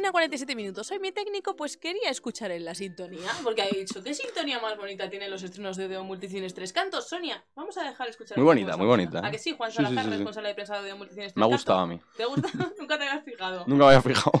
Una 47 minutos. Soy mi técnico, pues quería escuchar en la sintonía, porque ha dicho, ¿qué sintonía más bonita tienen los estrenos de Odeo Multicines Tres Cantos? Sonia, vamos a dejar escuchar. Muy bonita, muy bonita. ¿A que sí, Juan Salazar, responsable de prensa de Odeo Multicines Tres Me ha gustado a mí. ¿Te gusta? Nunca te habías fijado. Nunca me había fijado.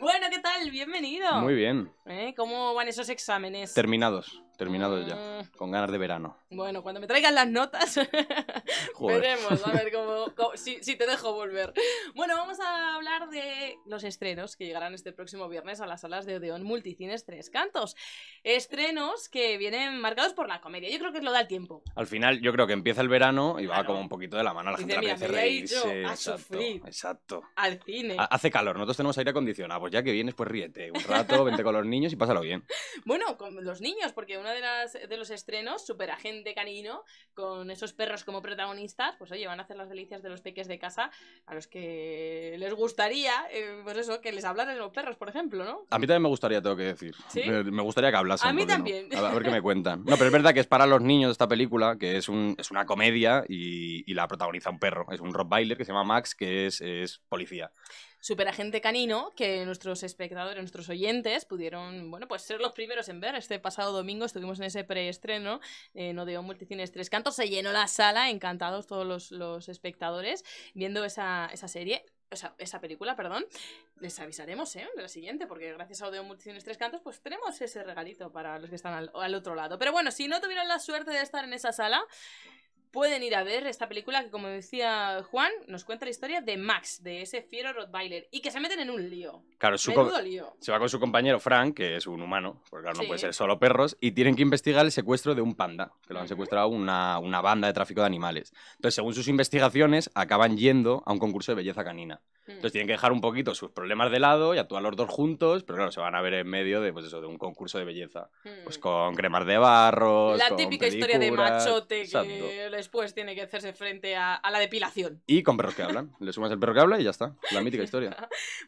bueno, ¿qué tal? Bienvenido. Muy bien. ¿Eh? ¿Cómo van esos exámenes? Terminados terminado ya, mm. con ganas de verano. Bueno, cuando me traigan las notas, veremos, a ver cómo, si, te dejo volver. Bueno, vamos a hablar de los estrenos que llegarán este próximo viernes a las salas de Odeón Multicines Tres Cantos. Estrenos que vienen marcados por la comedia, yo creo que es lo da el tiempo. Al final, yo creo que empieza el verano y va como un poquito de la mano la gente. Dice, mira, a sufrir. Exacto. Al cine. Hace calor, nosotros tenemos aire acondicionado, pues ya que vienes, pues ríete un rato, vente con los niños y pásalo bien. Bueno, con los niños, porque de, las, de los estrenos, agente Canino, con esos perros como protagonistas, pues oye, van a hacer las delicias de los peques de casa a los que les gustaría, eh, por pues eso, que les hablaran de los perros, por ejemplo, ¿no? A mí también me gustaría, tengo que decir. Me gustaría que hablasen. A mí también. A ver qué me cuentan. No, pero es verdad que es para los niños esta película, que es, un, es una comedia y, la protagoniza un perro. Es un rock bailer que se llama Max, que es, es policía. Superagente Canino, que nuestros espectadores, nuestros oyentes pudieron, bueno, pues ser los primeros en ver. Este pasado domingo estuvimos en ese preestreno, en eh, no Multicines Tres Cantos, se llenó la sala, encantados todos los, espectadores viendo esa, esa serie. O sea, esa película, perdón, les avisaremos ¿eh? de la siguiente, porque gracias a Odeo Multicines Tres Cantos, pues tenemos ese regalito para los que están al, al, otro lado. Pero bueno, si no tuvieron la suerte de estar en esa sala, pueden ir a ver esta película que, como decía Juan, nos cuenta la historia de Max, de ese fiero Rottweiler, y que se meten en un lío. Claro, su se va con su compañero Frank, que es un humano, porque no puede ser solo perros, y tienen que investigar el secuestro de un panda, que lo han secuestrado una, una banda de tráfico de animales. Entonces, según sus investigaciones, acaban yendo a un concurso de belleza canina. Hmm. Entonces tienen que dejar un poquito sus problemas de lado y actuar los dos juntos, pero claro, se van a ver en medio de, pues eso, de un concurso de belleza. Pues hmm. con cremas de barro. La típica historia de machote que después tiene que hacerse frente a, la depilación. Y con perros que hablan. Le sumas el perro que habla y ya está. La mítica historia.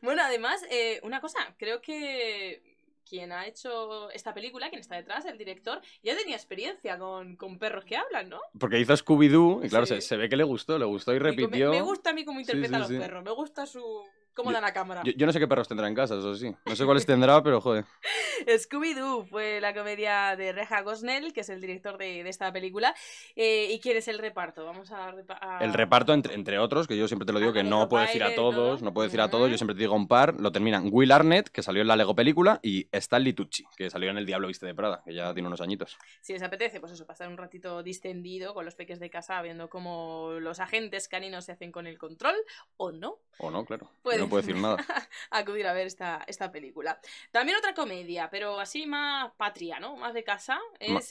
bueno, además, eh, una cosa, creo que quien ha hecho esta película, quien está detrás, el director, ya tenía experiencia con, perros que hablan, ¿no? Porque hizo Scooby-Doo y claro, se, ve que le gustó, le gustó y repitió. Me, gusta a mí cómo interpreta a los perros, me gusta su, ¿Cómo dan cámara? Yo, no sé qué perros tendrá en casa, eso sí. No sé cuáles tendrá, pero joder. Scooby-Doo fue la comedia de Reja Gosnell, que es el director de, esta película. Eh, ¿Y quién es el reparto? Vamos a, El reparto, entre, otros, que yo siempre te lo digo, que no puedo decir a todos, no, puedes puedo decir a todos, yo siempre te digo un par. Lo terminan Will Arnett, que salió en la Lego película, y Stanley Tucci, que salió en El Diablo Viste de Prada, que ya tiene unos añitos. Si les apetece, pues eso, pasar un ratito distendido con los peques de casa, viendo cómo los agentes caninos se hacen con el control, o no. O no, claro puedo decir nada. acudir a ver esta, esta película. También otra comedia, pero así más patria, ¿no? Más de casa.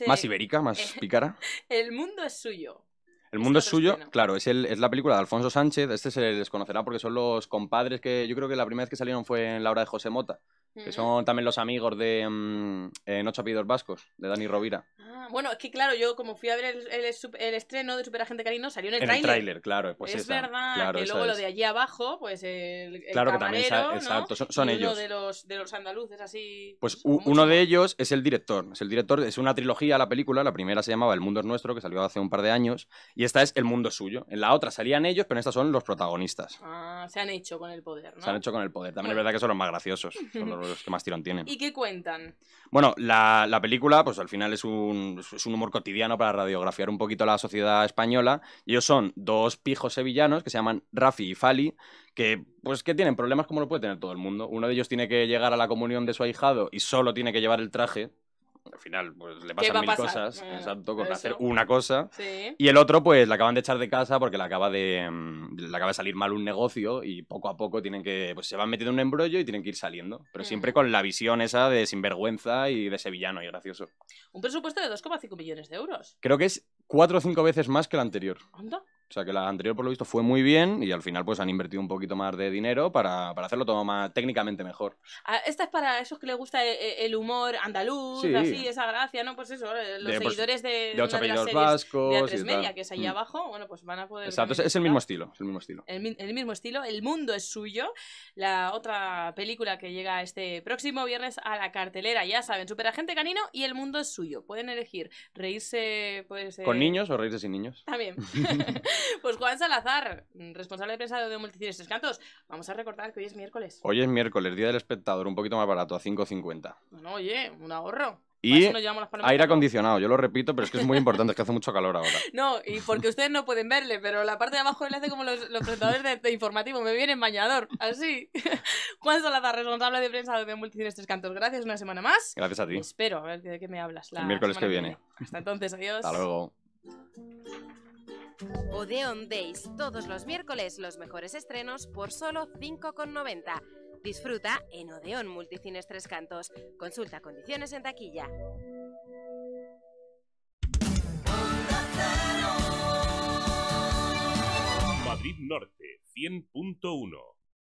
más ibérica, más pícara. El mundo es suyo. El mundo es, suyo, claro, es, el, es la película de Alfonso Sánchez, este se desconocerá porque son los compadres que yo creo que la primera vez que salieron fue en la obra de José Mota, que son también los amigos de mmm, en eh, Ocho Vascos, de Dani Rovira bueno, es que claro, yo como fui a ver el, estreno de Super Agente Carino, salió en el tráiler. En el tráiler, claro. Pues es verdad que luego lo de allí abajo, pues el, Claro que también, exacto, son, ellos. de los, de los andaluces así... Pues, pues uno de ellos es el director. Es el director, es una trilogía la película, la primera se llamaba El Mundo es Nuestro, que salió hace un par de años, y esta es El Mundo Suyo. En la otra salían ellos, pero en esta son los protagonistas. Ah, se han hecho con el poder, ¿no? Se han hecho con el poder. También es verdad que son los más graciosos, son los que más tirón tienen. ¿Y qué cuentan? Bueno, la película, pues al final es un es un humor cotidiano para radiografiar un poquito la sociedad española. Y ellos son dos pijos sevillanos que se llaman Rafi y Fali, que pues que tienen problemas como lo puede tener todo el mundo. Uno de ellos tiene que llegar a la comunión de su ahijado y solo tiene que llevar el traje al final pues, le pasan mil cosas, ah, exacto, con hacer una cosa. Y el otro, pues, la acaban de echar de casa porque le acaba de, mm, acaba de salir mal un negocio y poco a poco tienen que, pues, se van metiendo en un embrollo y tienen que ir saliendo. Pero mm. siempre con la visión esa de sinvergüenza y de sevillano y gracioso. Un presupuesto de 2,5 millones de euros. Creo que es cuatro o cinco veces más que el anterior. ¿Cuánto? O sea que la anterior, por lo visto, fue muy bien y al final pues han invertido un poquito más de dinero para, para hacerlo todo más técnicamente mejor. Ah, esta es para esos que les gusta eh, eh, el, humor andaluz, esa gracia, ¿no? Pues eso, eh, los pues, seguidores de, de ocho apellidos de vascos. De a Media, que es ahí mm. abajo, bueno, pues van a poder... Exacto, es, el mismo estilo, el mismo estilo. El, mismo estilo, El Mundo es suyo, la otra película que llega este próximo viernes a la cartelera, ya saben, Superagente Canino y El Mundo es suyo. Pueden elegir reírse, pues... ¿Con niños o reírse sin niños? También. Pues Juan Salazar, responsable de prensa de Multicines Tres Cantos. Vamos a recordar que hoy es miércoles. Hoy es miércoles, día del espectador, un poquito más barato, a 5.50. Bueno, oye, un ahorro. Y aire acondicionado, yo lo repito, pero es que es muy importante, es que hace mucho calor ahora. No, y porque ustedes no pueden verle, pero la parte de abajo él hace como los, los presentadores de, informativo, me viene bañador, así. Juan Salazar, responsable de prensa de Multicines Tres Cantos, gracias una semana más. Gracias a ti. Espero, a ver de qué me hablas. miércoles que viene. que viene. Hasta entonces, adiós. Hasta luego. Odeon Days, todos los miércoles los mejores estrenos por solo 5,90. Disfruta en Odeón Multicines Tres Cantos. Consulta condiciones en taquilla. Madrid Norte 100.1